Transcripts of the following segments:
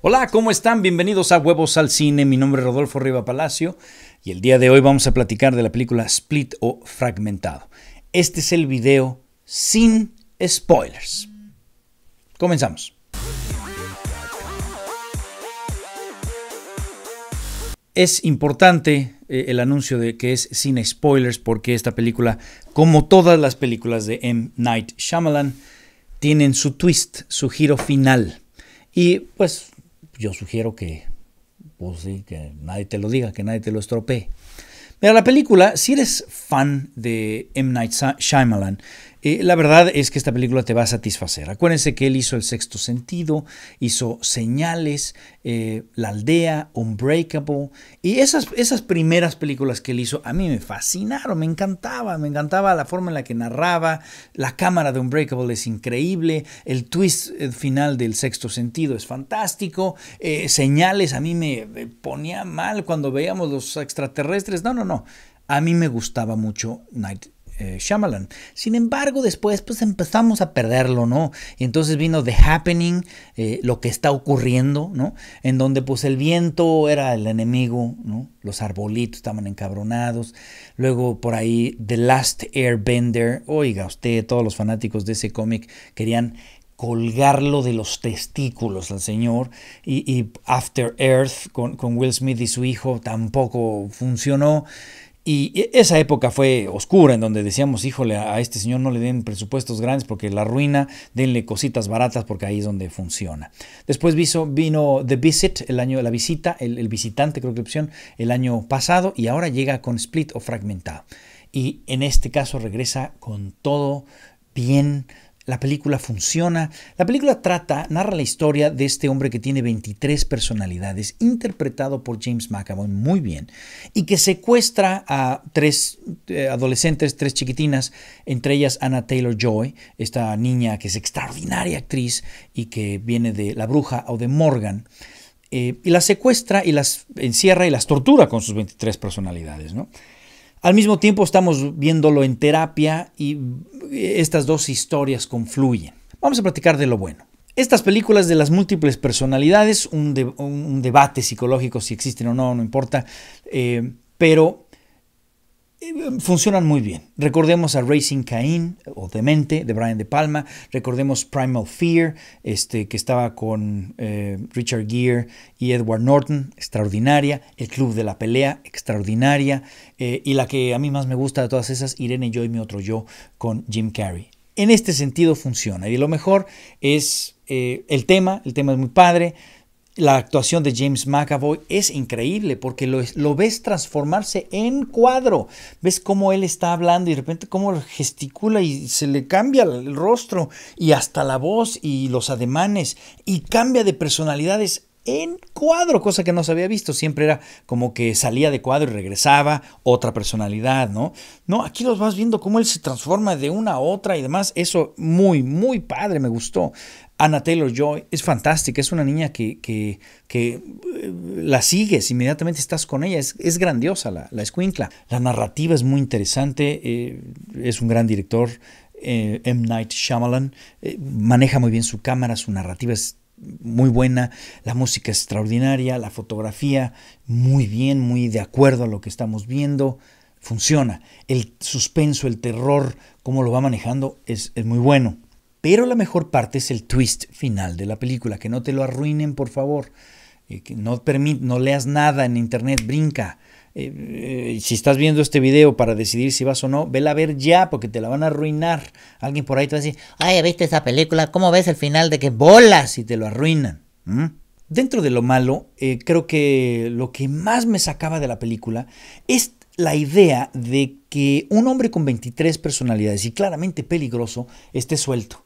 Hola, ¿cómo están? Bienvenidos a Huevos al Cine. Mi nombre es Rodolfo Riva Palacio y el día de hoy vamos a platicar de la película Split o Fragmentado. Este es el video sin spoilers. Comenzamos. Es importante eh, el anuncio de que es sin spoilers porque esta película, como todas las películas de M. Night Shyamalan, tienen su twist, su giro final. Y pues yo sugiero que, pues sí, que nadie te lo diga, que nadie te lo estropee. Mira, la película, si eres fan de M. Night Shyamalan, eh, la verdad es que esta película te va a satisfacer. Acuérdense que él hizo El Sexto Sentido, hizo Señales, eh, La Aldea, Unbreakable. Y esas, esas primeras películas que él hizo a mí me fascinaron, me encantaba. Me encantaba la forma en la que narraba. La cámara de Unbreakable es increíble. El twist eh, final del Sexto Sentido es fantástico. señales a mí me ponía mal cuando veíamos los extraterrestres. No, no, no. A mí me gustaba mucho Night eh, Shyamalan. Sin embargo, después pues empezamos a perderlo, ¿no? Y entonces vino The Happening, eh, lo que está ocurriendo, ¿no? En donde pues el viento era el enemigo, ¿no? Los arbolitos estaban encabronados. Luego por ahí The Last Airbender. Oiga, usted, todos los fanáticos de ese cómic querían colgarlo de los testículos al señor. Y, After Earth con, con Will Smith y su hijo tampoco funcionó. Y e, esa época fue oscura, en donde decíamos, híjole, a este señor no le den presupuestos grandes porque la ruina, denle cositas baratas porque ahí es donde funciona. Después vino The Visit, el año la visita, el, el visitante, creo que opción, el año pasado, y ahora llega con Split o Fragmentado. Y en este caso regresa con todo bien la película funciona. La película trata, narra la historia de este hombre que tiene 23 personalidades, interpretado por James McAvoy muy bien, y que secuestra a tres eh, adolescentes, tres chiquitinas, entre ellas Anna Taylor Joy, esta niña que es extraordinaria actriz y que viene de La Bruja o de Morgan. Eh, y las secuestra y las encierra y las tortura con sus 23 personalidades, ¿no? Al mismo tiempo estamos viéndolo en terapia y estas dos historias confluyen. Vamos a platicar de lo bueno. Estas películas de las múltiples personalidades, un, debate psicológico si existen o no, no importa, eh, pero funcionan muy bien. Recordemos a Racing Cain o Demente de Brian De Palma, recordemos Primal Fear, este, que estaba con eh, Richard Gere y Edward Norton, extraordinaria, El Club de la Pelea, extraordinaria, eh, y la que a mí más me gusta de todas esas, Irene y yo y mi otro yo con Jim Carrey. En este sentido funciona y lo mejor es eh, el tema, el tema es muy padre, la actuación de James McAvoy es increíble porque lo, ves transformarse en cuadro. Ves cómo él está hablando y de repente cómo gesticula y se le cambia el rostro y hasta la voz y los ademanes y cambia de personalidades en cuadro, cosa que no se había visto. Siempre era como que salía de cuadro y regresaba otra personalidad, ¿no? No, aquí los vas viendo cómo él se transforma de una a otra y demás. Eso muy, muy padre, me gustó. Anna Taylor Joy es fantástica, es una niña que, eh, la sigues, inmediatamente estás con ella, es, grandiosa la, la escuincla. La narrativa es muy interesante, eh, es un gran director. Eh, M. Night Shyamalan maneja muy bien su cámara, su narrativa es muy buena, la música es extraordinaria, la fotografía muy bien, muy de acuerdo a lo que estamos viendo, funciona. El suspenso, el terror, cómo lo va manejando, es, muy bueno. Pero la mejor parte es el twist final de la película, que no te lo arruinen, por favor. Eh, que no, no leas nada en internet, brinca, eh, si estás viendo este video para decidir si vas o no, vela a ver ya, porque te la van a arruinar. Alguien por ahí te va a decir, ay, ¿viste esa película? ¿Cómo ves el final de que bolas y te lo arruinan? ¿Mm? Dentro de lo malo, eh, creo que lo que más me sacaba de la película es la idea de que un hombre con 23 personalidades y claramente peligroso esté suelto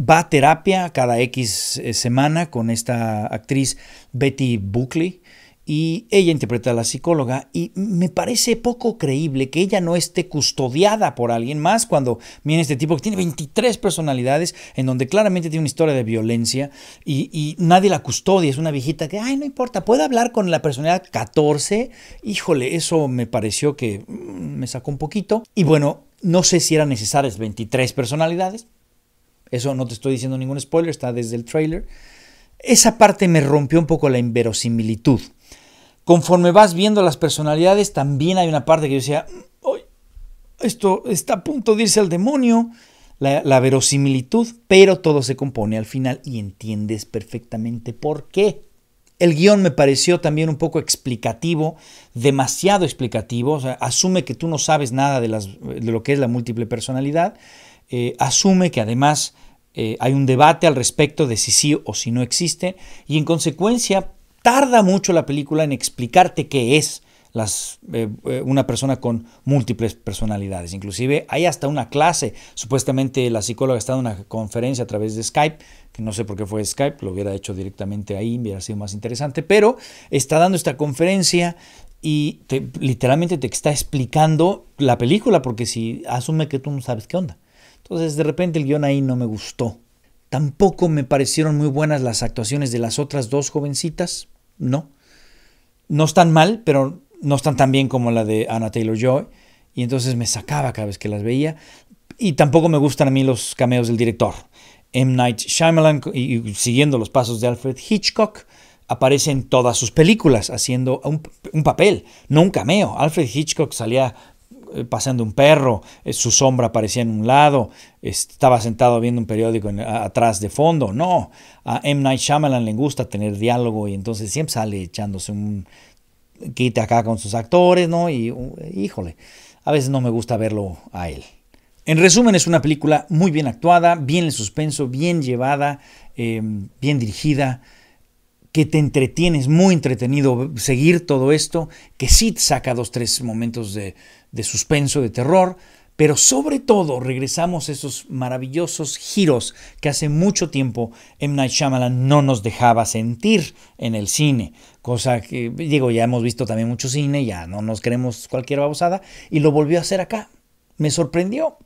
va a terapia cada X eh, semana con esta actriz Betty Buckley y ella interpreta a la psicóloga y me parece poco creíble que ella no esté custodiada por alguien más cuando viene este tipo que tiene 23 personalidades en donde claramente tiene una historia de violencia y, nadie la custodia, es una viejita que, ay, no importa, puede hablar con la personalidad 14, híjole, eso me pareció que mm, me sacó un poquito y bueno, no sé si eran necesarias 23 personalidades, eso no te estoy diciendo ningún spoiler, está desde el trailer. Esa parte me rompió un poco la inverosimilitud conforme vas viendo las personalidades, también hay una parte que yo decía, mm, esto está a punto de irse al demonio, la, verosimilitud, pero todo se compone al final y entiendes perfectamente por qué. El guión me pareció también un poco explicativo, demasiado explicativo. O sea, asume que tú no sabes nada de, lo que es la múltiple personalidad. Eh, asume que además eh, hay un debate al respecto de si sí o si no existe. Y en consecuencia tarda mucho la película en explicarte qué es eh, eh, una persona con múltiples personalidades. Inclusive hay hasta una clase, supuestamente la psicóloga está en una conferencia a través de Skype, que no sé por qué fue Skype, lo hubiera hecho directamente ahí, hubiera sido más interesante, pero está dando esta conferencia y literalmente te está explicando la película, porque si asume que tú no sabes qué onda. Entonces de repente el guión ahí no me gustó. Tampoco me parecieron muy buenas las actuaciones de las otras dos jovencitas no. No están mal, pero no están tan bien como la de Anna Taylor Joy. Y entonces me sacaba cada vez que las veía. Y tampoco me gustan a mí los cameos del director. M. Night Shyamalan, y, siguiendo los pasos de Alfred Hitchcock, aparece en todas sus películas haciendo un, papel, no un cameo. Alfred Hitchcock salía eh, paseando un perro, eh, su sombra aparecía en un lado, estaba sentado viendo un periódico atrás de fondo. No, a M. Night Shyamalan le gusta tener diálogo y entonces siempre sale echándose un quite acá con sus actores, ¿no? Y híjole, a veces no me gusta verlo a él. En resumen, es una película muy bien actuada, bien en suspenso, bien llevada, eh, bien dirigida que te entretienes, muy entretenido seguir todo esto, que sí saca dos, tres momentos de, de suspenso, de terror, pero sobre todo regresamos a esos maravillosos giros que hace mucho tiempo M. Night Shyamalan no nos dejaba sentir en el cine. Cosa que, digo, ya hemos visto también mucho cine, ya no nos queremos cualquier babosada, y lo volvió a hacer acá. Me sorprendió,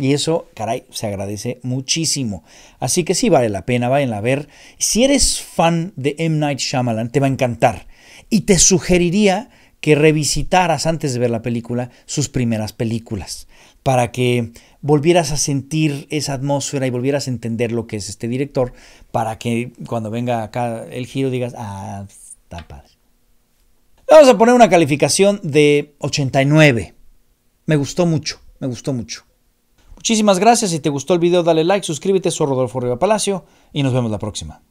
y eso, caray, se agradece muchísimo. Así que sí vale la pena, váyanla a ver. Si eres fan de M. Night Shyamalan, te va a encantar. Y te sugeriría que revisitaras antes de ver la película sus primeras películas, para que volvieras a sentir esa atmósfera y volvieras a entender lo que es este director, para que cuando venga acá el giro digas, ah, está padre. Vamos a poner una calificación de 89. Me gustó mucho, me gustó mucho. Muchísimas gracias, si te gustó el video dale like, suscríbete, soy Rodolfo Riva Palacio y nos vemos la próxima.